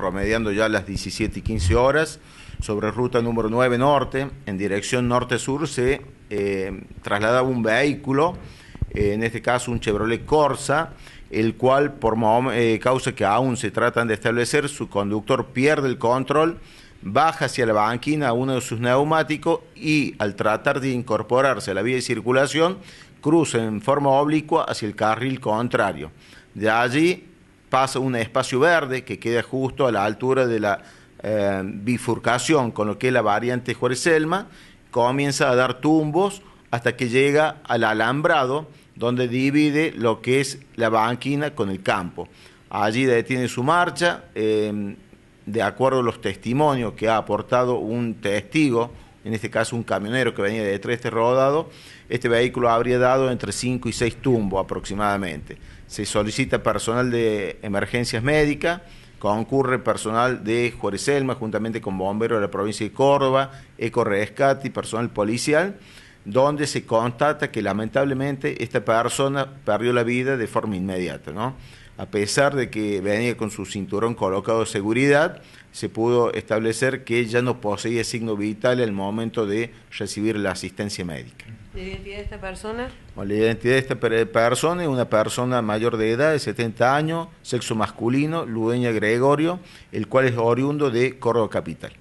promediando ya las 17 y 15 horas, sobre ruta número 9 norte, en dirección norte-sur, se eh, trasladaba un vehículo, eh, en este caso un Chevrolet Corsa, el cual, por eh, causa que aún se tratan de establecer, su conductor pierde el control, baja hacia la banquina uno de sus neumáticos y, al tratar de incorporarse a la vía de circulación, cruza en forma oblicua hacia el carril contrario. De allí pasa un espacio verde que queda justo a la altura de la eh, bifurcación con lo que es la variante Juárez-Selma, comienza a dar tumbos hasta que llega al alambrado donde divide lo que es la banquina con el campo. Allí detiene su marcha, eh, de acuerdo a los testimonios que ha aportado un testigo, en este caso un camionero que venía de tres este rodado, este vehículo habría dado entre 5 y 6 tumbos aproximadamente. Se solicita personal de emergencias médicas, concurre personal de Juárez Selma juntamente con bomberos de la provincia de Córdoba, Eco Rescate y personal policial, donde se constata que lamentablemente esta persona perdió la vida de forma inmediata, ¿no? a pesar de que venía con su cinturón colocado de seguridad, se pudo establecer que ya no poseía signo vital al momento de recibir la asistencia médica. ¿La identidad de esta persona? la identidad de esta persona es una persona mayor de edad, de 70 años, sexo masculino, Ludeña Gregorio, el cual es oriundo de Córdoba Capital.